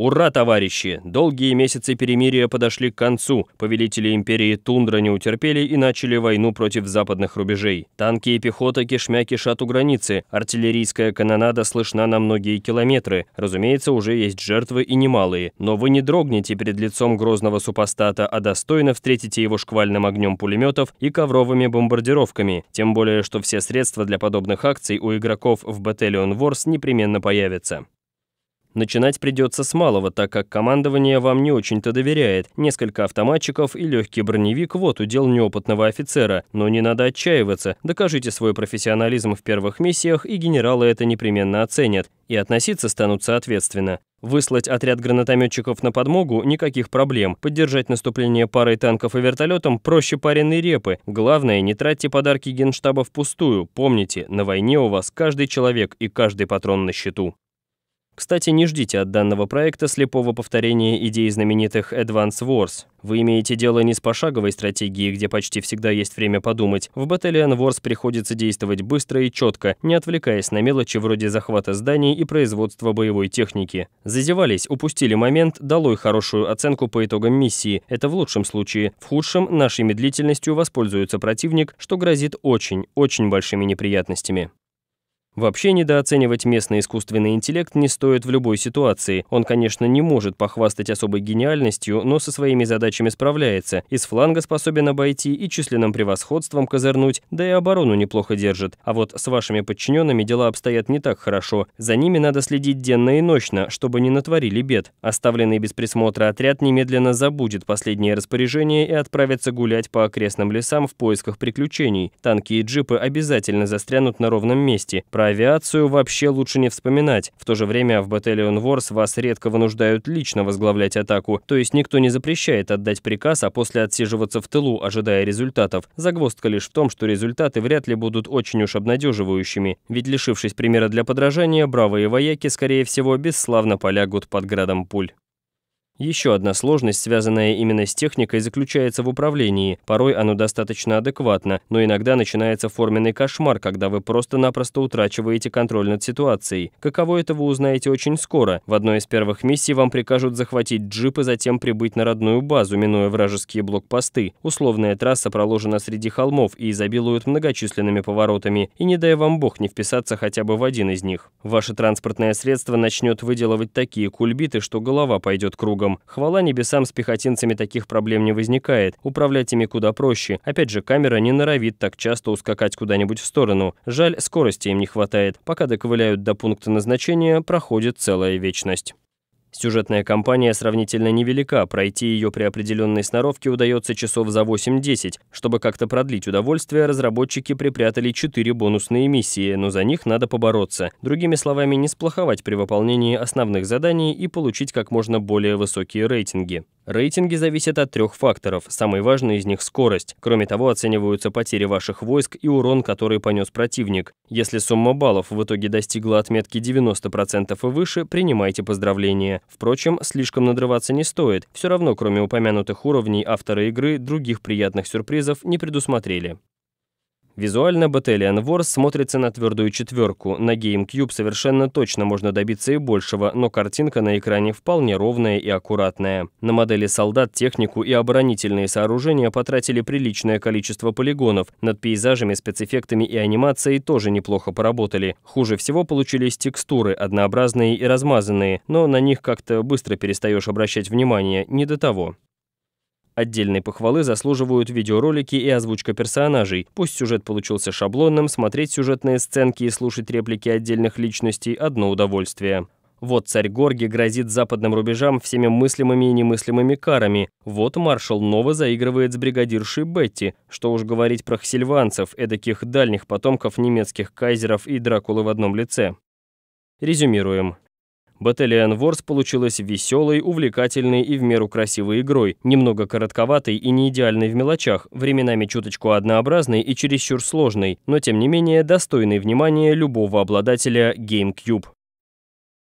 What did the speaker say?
«Ура, товарищи! Долгие месяцы перемирия подошли к концу. Повелители империи Тундра не утерпели и начали войну против западных рубежей. Танки и пехота кишмя кишат у границы. Артиллерийская канонада слышна на многие километры. Разумеется, уже есть жертвы и немалые. Но вы не дрогнете перед лицом грозного супостата, а достойно встретите его шквальным огнем пулеметов и ковровыми бомбардировками. Тем более, что все средства для подобных акций у игроков в Battalion Wars непременно появятся. Начинать придется с малого, так как командование вам не очень-то доверяет. Несколько автоматчиков и легкий броневик – вот удел неопытного офицера. Но не надо отчаиваться. Докажите свой профессионализм в первых миссиях, и генералы это непременно оценят. И относиться станут соответственно. Выслать отряд гранатометчиков на подмогу – никаких проблем. Поддержать наступление парой танков и вертолетом проще пареной репы. Главное, не тратьте подарки генштаба впустую. Помните, на войне у вас каждый человек и каждый патрон на счету. Кстати, не ждите от данного проекта слепого повторения идей знаменитых Advance Wars. Вы имеете дело не с пошаговой стратегией, где почти всегда есть время подумать. В Battalion Wars приходится действовать быстро и четко, не отвлекаясь на мелочи вроде захвата зданий и производства боевой техники. Зазевались, упустили момент, долой хорошую оценку по итогам миссии. Это в лучшем случае. В худшем нашей медлительностью воспользуется противник, что грозит очень, очень большими неприятностями. Вообще недооценивать местный искусственный интеллект не стоит в любой ситуации. Он, конечно, не может похвастать особой гениальностью, но со своими задачами справляется. Из фланга способен обойти и численным превосходством козырнуть, да и оборону неплохо держит. А вот с вашими подчиненными дела обстоят не так хорошо. За ними надо следить денно и ночно, чтобы не натворили бед. Оставленный без присмотра отряд немедленно забудет последнее распоряжение и отправится гулять по окрестным лесам в поисках приключений. Танки и джипы обязательно застрянут на ровном месте. Про авиацию вообще лучше не вспоминать. В то же время в Battalion Wars вас редко вынуждают лично возглавлять атаку, то есть никто не запрещает отдать приказ, а после отсиживаться в тылу, ожидая результатов. Загвоздка лишь в том, что результаты вряд ли будут очень уж обнадеживающими, ведь лишившись примера для подражания, бравые вояки, скорее всего, бесславно полягут под градом пуль. Еще одна сложность, связанная именно с техникой, заключается в управлении. Порой оно достаточно адекватно, но иногда начинается форменный кошмар, когда вы просто-напросто утрачиваете контроль над ситуацией. Каково это вы узнаете очень скоро. В одной из первых миссий вам прикажут захватить джип и затем прибыть на родную базу, минуя вражеские блокпосты. Условная трасса проложена среди холмов и изобилует многочисленными поворотами, и не дай вам бог не вписаться хотя бы в один из них. Ваше транспортное средство начнет выделывать такие кульбиты, что голова пойдет кругом другом. Хвала небесам с пехотинцами таких проблем не возникает. Управлять ими куда проще. Опять же, камера не норовит так часто ускакать куда-нибудь в сторону. Жаль, скорости им не хватает. Пока доковыляют до пункта назначения, проходит целая вечность. Сюжетная кампания сравнительно невелика, пройти ее при определенной сноровке удается часов за 8-10. Чтобы как-то продлить удовольствие, разработчики припрятали 4 бонусные миссии, но за них надо побороться. Другими словами, не сплоховать при выполнении основных заданий и получить как можно более высокие рейтинги. Рейтинги зависят от трех факторов. Самый важный из них – скорость. Кроме того, оцениваются потери ваших войск и урон, который понес противник. Если сумма баллов в итоге достигла отметки 90% и выше, принимайте поздравления. Впрочем, слишком надрываться не стоит. Все равно, кроме упомянутых уровней, авторы игры других приятных сюрпризов не предусмотрели. Визуально Battalion Wars смотрится на твердую четверку. На GameCube совершенно точно можно добиться и большего, но картинка на экране вполне ровная и аккуратная. На модели солдат, технику и оборонительные сооружения потратили приличное количество полигонов. Над пейзажами, спецэффектами и анимацией тоже неплохо поработали. Хуже всего получились текстуры, однообразные и размазанные, но на них как-то быстро перестаешь обращать внимание, не до того. Отдельной похвалы заслуживают видеоролики и озвучка персонажей. Пусть сюжет получился шаблонным, смотреть сюжетные сценки и слушать реплики отдельных личностей – одно удовольствие. Вот царь Горги грозит западным рубежам всеми мыслимыми и немыслимыми карами. Вот маршал Нова заигрывает с бригадиршей Бетти. Что уж говорить про хсильванцев, эдаких дальних потомков немецких кайзеров и Дракулы в одном лице. Резюмируем. Battalion Wars получилась веселой, увлекательной и в меру красивой игрой, немного коротковатой и неидеальной в мелочах, временами чуточку однообразной и чересчур сложной, но тем не менее достойной внимания любого обладателя GameCube.